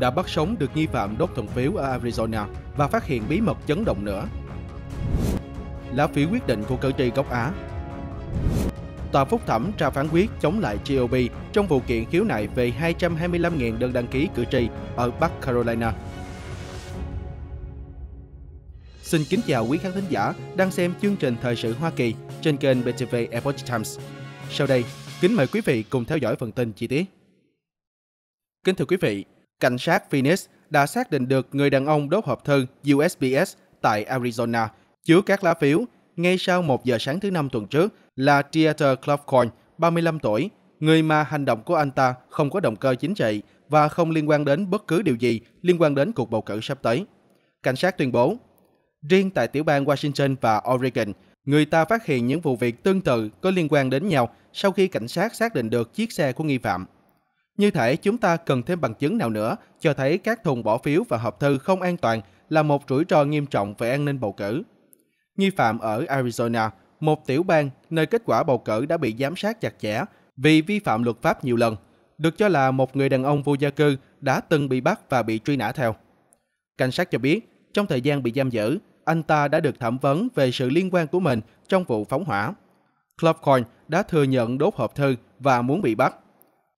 đã bắt sống được nghi phạm đốt thùng phiếu ở Arizona và phát hiện bí mật chấn động nữa. Lá phiếu quyết định của cử tri gốc Á Tòa phúc thẩm ra phán quyết chống lại GOP trong vụ kiện khiếu nại về 225.000 đơn đăng ký cử tri ở Bắc Carolina. Xin kính chào quý khán thính giả đang xem chương trình Thời sự Hoa Kỳ trên kênh BTV Epoch Times. Sau đây, kính mời quý vị cùng theo dõi phần tin chi tiết. Kính thưa quý vị, Cảnh sát Phoenix đã xác định được người đàn ông đốt hộp thư USPS tại Arizona chứa các lá phiếu ngay sau 1 giờ sáng thứ Năm tuần trước là Theater Club Coin, 35 tuổi, người mà hành động của anh ta không có động cơ chính trị và không liên quan đến bất cứ điều gì liên quan đến cuộc bầu cử sắp tới. Cảnh sát tuyên bố, riêng tại tiểu bang Washington và Oregon, người ta phát hiện những vụ việc tương tự có liên quan đến nhau sau khi cảnh sát xác định được chiếc xe của nghi phạm. Như thể chúng ta cần thêm bằng chứng nào nữa cho thấy các thùng bỏ phiếu và hộp thư không an toàn là một rủi ro nghiêm trọng về an ninh bầu cử. Nghi phạm ở Arizona, một tiểu bang nơi kết quả bầu cử đã bị giám sát chặt chẽ vì vi phạm luật pháp nhiều lần, được cho là một người đàn ông vô gia cư đã từng bị bắt và bị truy nã theo. Cảnh sát cho biết, trong thời gian bị giam giữ, anh ta đã được thẩm vấn về sự liên quan của mình trong vụ phóng hỏa. Club đã thừa nhận đốt hộp thư và muốn bị bắt.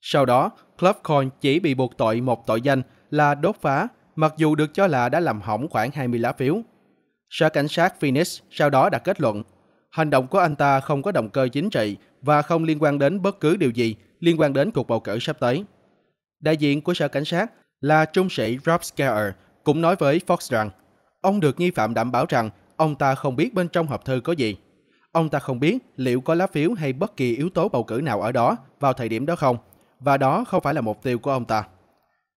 Sau đó, Clubcoin chỉ bị buộc tội một tội danh là đốt phá, mặc dù được cho là đã làm hỏng khoảng 20 lá phiếu. Sở cảnh sát Phoenix sau đó đã kết luận, hành động của anh ta không có động cơ chính trị và không liên quan đến bất cứ điều gì liên quan đến cuộc bầu cử sắp tới. Đại diện của sở cảnh sát là trung sĩ Rob Scarer cũng nói với Fox rằng ông được nghi phạm đảm bảo rằng ông ta không biết bên trong hộp thư có gì. Ông ta không biết liệu có lá phiếu hay bất kỳ yếu tố bầu cử nào ở đó vào thời điểm đó không – và đó không phải là mục tiêu của ông ta.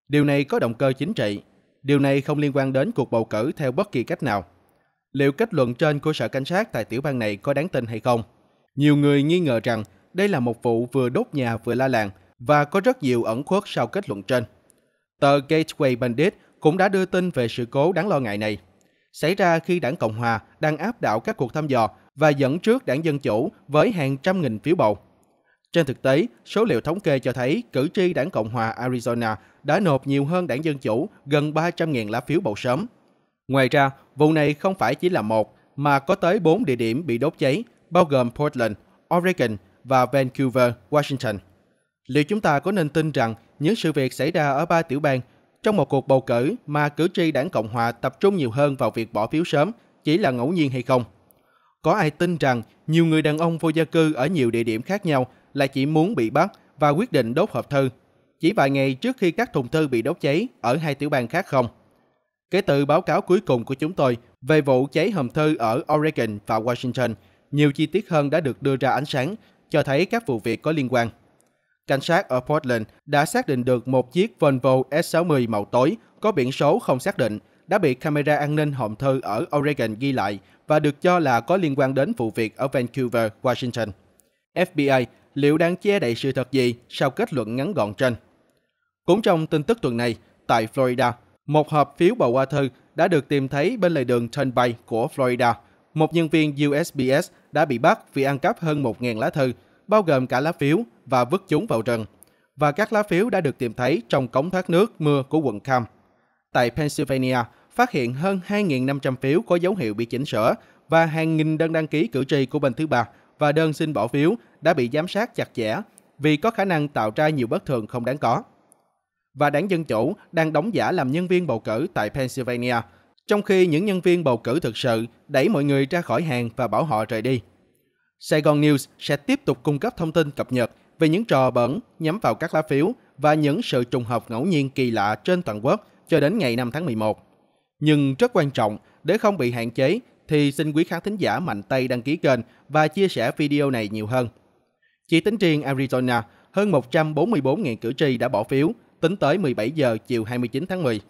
Điều này có động cơ chính trị, điều này không liên quan đến cuộc bầu cử theo bất kỳ cách nào. Liệu kết luận trên của Sở Cảnh sát tại tiểu bang này có đáng tin hay không? Nhiều người nghi ngờ rằng đây là một vụ vừa đốt nhà vừa la làng và có rất nhiều ẩn khuất sau kết luận trên. Tờ Gateway Bandit cũng đã đưa tin về sự cố đáng lo ngại này, xảy ra khi đảng Cộng Hòa đang áp đảo các cuộc thăm dò và dẫn trước đảng Dân Chủ với hàng trăm nghìn phiếu bầu. Trên thực tế, số liệu thống kê cho thấy cử tri đảng Cộng hòa Arizona đã nộp nhiều hơn đảng Dân Chủ gần 300.000 lá phiếu bầu sớm. Ngoài ra, vụ này không phải chỉ là một, mà có tới 4 địa điểm bị đốt cháy, bao gồm Portland, Oregon và Vancouver, Washington. Liệu chúng ta có nên tin rằng những sự việc xảy ra ở ba tiểu bang trong một cuộc bầu cử mà cử tri đảng Cộng hòa tập trung nhiều hơn vào việc bỏ phiếu sớm chỉ là ngẫu nhiên hay không? Có ai tin rằng nhiều người đàn ông vô gia cư ở nhiều địa điểm khác nhau là chỉ muốn bị bắt và quyết định đốt hộp thư, chỉ vài ngày trước khi các thùng thư bị đốt cháy ở hai tiểu bang khác không. Kể từ báo cáo cuối cùng của chúng tôi về vụ cháy hòm thư ở Oregon và Washington, nhiều chi tiết hơn đã được đưa ra ánh sáng, cho thấy các vụ việc có liên quan. Cảnh sát ở Portland đã xác định được một chiếc Volvo S60 màu tối có biển số không xác định đã bị camera an ninh hòm thư ở Oregon ghi lại và được cho là có liên quan đến vụ việc ở Vancouver, Washington. FBI liệu đang che đậy sự thật gì sau kết luận ngắn gọn trên. Cũng trong tin tức tuần này, tại Florida, một hộp phiếu bầu qua thư đã được tìm thấy bên lề đường Turnpike của Florida. Một nhân viên USPS đã bị bắt vì ăn cắp hơn 1.000 lá thư, bao gồm cả lá phiếu và vứt chúng vào rừng. Và các lá phiếu đã được tìm thấy trong cống thoát nước mưa của quận Cam. Tại Pennsylvania, phát hiện hơn 2.500 phiếu có dấu hiệu bị chỉnh sửa và hàng nghìn đơn đăng ký cử tri của bên thứ ba và đơn xin bỏ phiếu đã bị giám sát chặt chẽ vì có khả năng tạo ra nhiều bất thường không đáng có. Và đảng Dân Chủ đang đóng giả làm nhân viên bầu cử tại Pennsylvania, trong khi những nhân viên bầu cử thực sự đẩy mọi người ra khỏi hàng và bảo họ rời đi. Sài Gòn News sẽ tiếp tục cung cấp thông tin cập nhật về những trò bẩn nhắm vào các lá phiếu và những sự trùng hợp ngẫu nhiên kỳ lạ trên toàn quốc cho đến ngày 5 tháng 11. Nhưng rất quan trọng để không bị hạn chế thì xin quý khán thính giả mạnh tay đăng ký kênh và chia sẻ video này nhiều hơn. Chỉ tính riêng Arizona, hơn 144.000 cử tri đã bỏ phiếu tính tới 17 giờ chiều 29 tháng 10,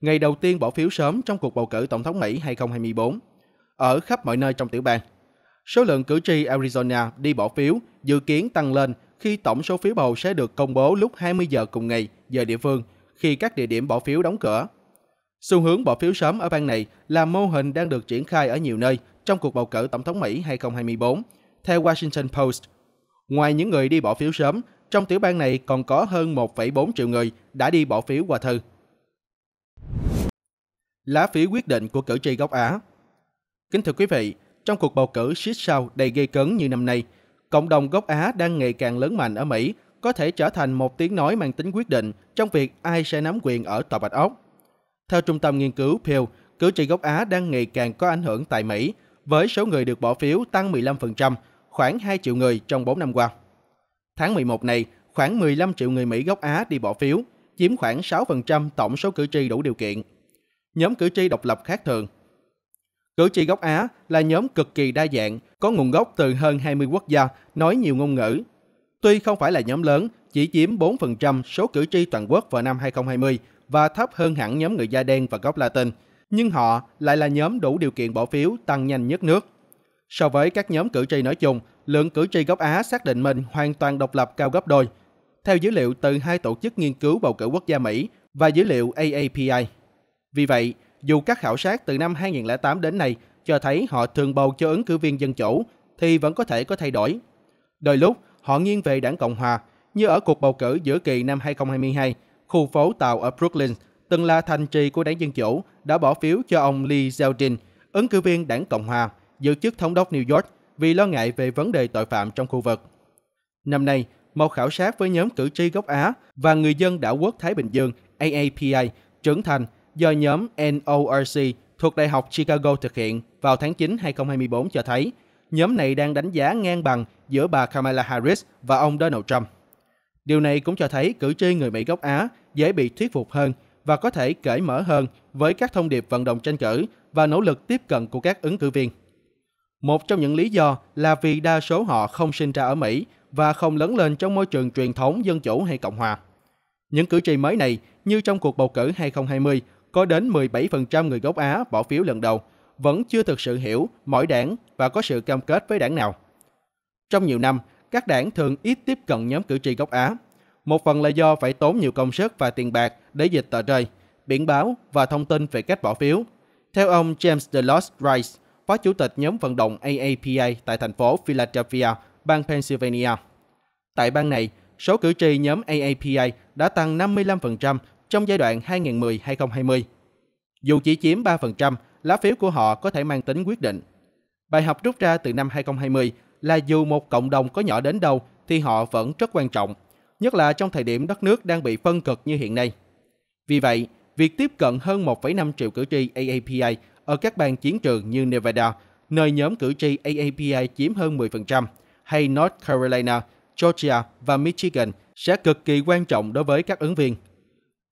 ngày đầu tiên bỏ phiếu sớm trong cuộc bầu cử tổng thống Mỹ 2024, ở khắp mọi nơi trong tiểu bang. Số lượng cử tri Arizona đi bỏ phiếu dự kiến tăng lên khi tổng số phiếu bầu sẽ được công bố lúc 20 giờ cùng ngày giờ địa phương khi các địa điểm bỏ phiếu đóng cửa. Xu hướng bỏ phiếu sớm ở bang này là mô hình đang được triển khai ở nhiều nơi trong cuộc bầu cử tổng thống Mỹ 2024, theo Washington Post. Ngoài những người đi bỏ phiếu sớm, trong tiểu bang này còn có hơn 1,4 triệu người đã đi bỏ phiếu qua thư. Lá phiếu quyết định của cử tri gốc Á Kính thưa quý vị, trong cuộc bầu cử siết sao đầy gây cấn như năm nay, cộng đồng gốc Á đang ngày càng lớn mạnh ở Mỹ có thể trở thành một tiếng nói mang tính quyết định trong việc ai sẽ nắm quyền ở Tòa Bạch Ốc. Theo Trung tâm Nghiên cứu Pew, cử tri gốc Á đang ngày càng có ảnh hưởng tại Mỹ, với số người được bỏ phiếu tăng 15%, khoảng 2 triệu người trong 4 năm qua. Tháng 11 này, khoảng 15 triệu người Mỹ gốc Á đi bỏ phiếu, chiếm khoảng 6% tổng số cử tri đủ điều kiện. Nhóm cử tri độc lập khác thường Cử tri gốc Á là nhóm cực kỳ đa dạng, có nguồn gốc từ hơn 20 quốc gia, nói nhiều ngôn ngữ. Tuy không phải là nhóm lớn, chỉ chiếm 4% số cử tri toàn quốc vào năm 2020, và thấp hơn hẳn nhóm người da đen và gốc Latin, nhưng họ lại là nhóm đủ điều kiện bỏ phiếu tăng nhanh nhất nước. So với các nhóm cử tri nói chung, lượng cử tri gốc Á xác định mình hoàn toàn độc lập cao gấp đôi, theo dữ liệu từ hai tổ chức nghiên cứu bầu cử quốc gia Mỹ và dữ liệu AAPI. Vì vậy, dù các khảo sát từ năm 2008 đến nay cho thấy họ thường bầu cho ứng cử viên dân chủ, thì vẫn có thể có thay đổi. Đôi lúc, họ nghiêng về đảng Cộng Hòa, như ở cuộc bầu cử giữa kỳ năm 2022 khu phố tàu ở Brooklyn, từng là thành trì của đảng Dân Chủ, đã bỏ phiếu cho ông Lee Zeldin, ứng cử viên đảng Cộng Hòa, giữ chức thống đốc New York vì lo ngại về vấn đề tội phạm trong khu vực. Năm nay, một khảo sát với nhóm cử tri gốc Á và người dân đảo quốc Thái Bình Dương (AAPI) trưởng thành do nhóm NORC thuộc Đại học Chicago thực hiện vào tháng 9 2024 cho thấy nhóm này đang đánh giá ngang bằng giữa bà Kamala Harris và ông Donald Trump. Điều này cũng cho thấy cử tri người Mỹ gốc Á dễ bị thuyết phục hơn và có thể cởi mở hơn với các thông điệp vận động tranh cử và nỗ lực tiếp cận của các ứng cử viên. Một trong những lý do là vì đa số họ không sinh ra ở Mỹ và không lớn lên trong môi trường truyền thống dân chủ hay cộng hòa. Những cử tri mới này, như trong cuộc bầu cử 2020, có đến 17% người gốc Á bỏ phiếu lần đầu, vẫn chưa thực sự hiểu mỗi đảng và có sự cam kết với đảng nào. Trong nhiều năm, các đảng thường ít tiếp cận nhóm cử tri gốc Á. Một phần là do phải tốn nhiều công sức và tiền bạc để dịch tờ rơi, biển báo và thông tin về cách bỏ phiếu. Theo ông James DeLos Rice, phó chủ tịch nhóm vận động AAPA tại thành phố Philadelphia, bang Pennsylvania. Tại bang này, số cử tri nhóm AAPA đã tăng 55% trong giai đoạn 2010-2020. Dù chỉ chiếm 3%, lá phiếu của họ có thể mang tính quyết định. Bài học rút ra từ năm 2020 là dù một cộng đồng có nhỏ đến đâu thì họ vẫn rất quan trọng, nhất là trong thời điểm đất nước đang bị phân cực như hiện nay. Vì vậy, việc tiếp cận hơn 1,5 triệu cử tri AAPI ở các bang chiến trường như Nevada, nơi nhóm cử tri AAPI chiếm hơn 10%, hay North Carolina, Georgia và Michigan sẽ cực kỳ quan trọng đối với các ứng viên.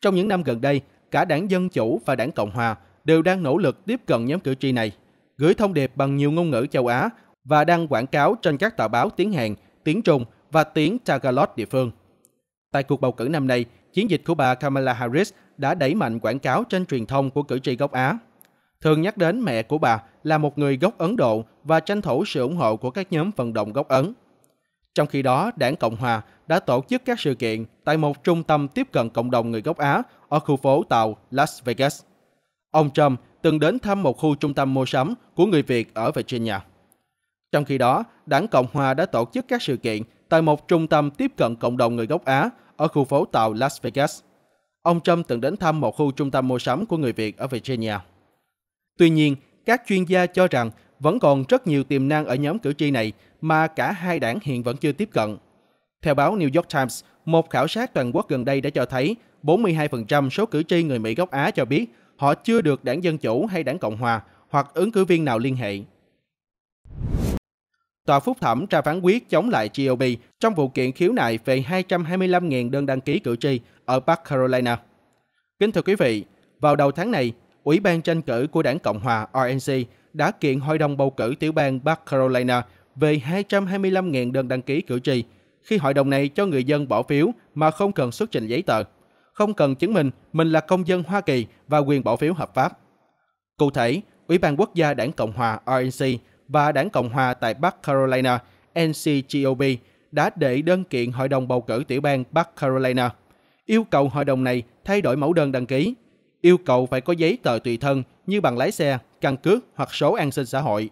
Trong những năm gần đây, cả đảng Dân Chủ và đảng Cộng Hòa đều đang nỗ lực tiếp cận nhóm cử tri này, gửi thông điệp bằng nhiều ngôn ngữ châu Á và đăng quảng cáo trên các tờ báo tiếng Hàn, tiếng Trung và tiếng Tagalog địa phương. Tại cuộc bầu cử năm nay, chiến dịch của bà Kamala Harris đã đẩy mạnh quảng cáo trên truyền thông của cử tri gốc Á. Thường nhắc đến mẹ của bà là một người gốc Ấn Độ và tranh thủ sự ủng hộ của các nhóm vận động gốc Ấn. Trong khi đó, đảng Cộng Hòa đã tổ chức các sự kiện tại một trung tâm tiếp cận cộng đồng người gốc Á ở khu phố tàu Las Vegas. Ông Trump từng đến thăm một khu trung tâm mua sắm của người Việt ở Virginia. Trong khi đó, Đảng Cộng Hòa đã tổ chức các sự kiện tại một trung tâm tiếp cận cộng đồng người gốc Á ở khu phố tàu Las Vegas. Ông Trump từng đến thăm một khu trung tâm mua sắm của người Việt ở Virginia. Tuy nhiên, các chuyên gia cho rằng vẫn còn rất nhiều tiềm năng ở nhóm cử tri này mà cả hai đảng hiện vẫn chưa tiếp cận. Theo báo New York Times, một khảo sát toàn quốc gần đây đã cho thấy 42% số cử tri người Mỹ gốc Á cho biết họ chưa được đảng Dân Chủ hay đảng Cộng Hòa hoặc ứng cử viên nào liên hệ. Tòa phúc thẩm ra phán quyết chống lại GOP trong vụ kiện khiếu nại về 225.000 đơn đăng ký cử tri ở Bắc Carolina. Kính thưa quý vị, vào đầu tháng này, Ủy ban tranh cử của đảng Cộng hòa RNC đã kiện Hội đồng bầu cử tiểu bang Bắc Carolina về 225.000 đơn đăng ký cử tri khi hội đồng này cho người dân bỏ phiếu mà không cần xuất trình giấy tờ, không cần chứng minh mình là công dân Hoa Kỳ và quyền bỏ phiếu hợp pháp. Cụ thể, Ủy ban Quốc gia Đảng Cộng hòa RNC và đảng Cộng hòa tại Bắc Carolina, NCGOP, đã đệ đơn kiện Hội đồng bầu cử tiểu bang Bắc Carolina, yêu cầu hội đồng này thay đổi mẫu đơn đăng ký, yêu cầu phải có giấy tờ tùy thân như bằng lái xe, căn cước hoặc số an sinh xã hội.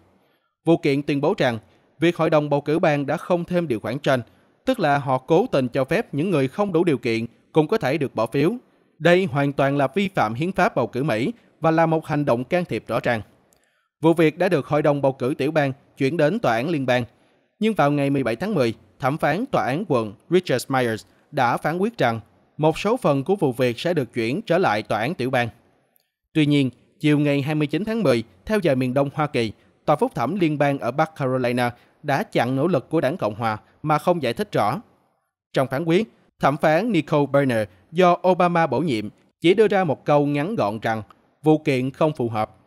Vụ kiện tuyên bố rằng việc hội đồng bầu cử bang đã không thêm điều khoản trên, tức là họ cố tình cho phép những người không đủ điều kiện cũng có thể được bỏ phiếu. Đây hoàn toàn là vi phạm hiến pháp bầu cử Mỹ và là một hành động can thiệp rõ ràng. Vụ việc đã được Hội đồng bầu cử tiểu bang chuyển đến Tòa án liên bang. Nhưng vào ngày 17 tháng 10, thẩm phán Tòa án quận Richard Myers đã phán quyết rằng một số phần của vụ việc sẽ được chuyển trở lại Tòa án tiểu bang. Tuy nhiên, chiều ngày 29 tháng 10, theo giờ miền Đông Hoa Kỳ, Tòa phúc thẩm liên bang ở Bắc Carolina đã chặn nỗ lực của đảng Cộng hòa mà không giải thích rõ. Trong phán quyết, thẩm phán Nicole Berner do Obama bổ nhiệm chỉ đưa ra một câu ngắn gọn rằng vụ kiện không phù hợp.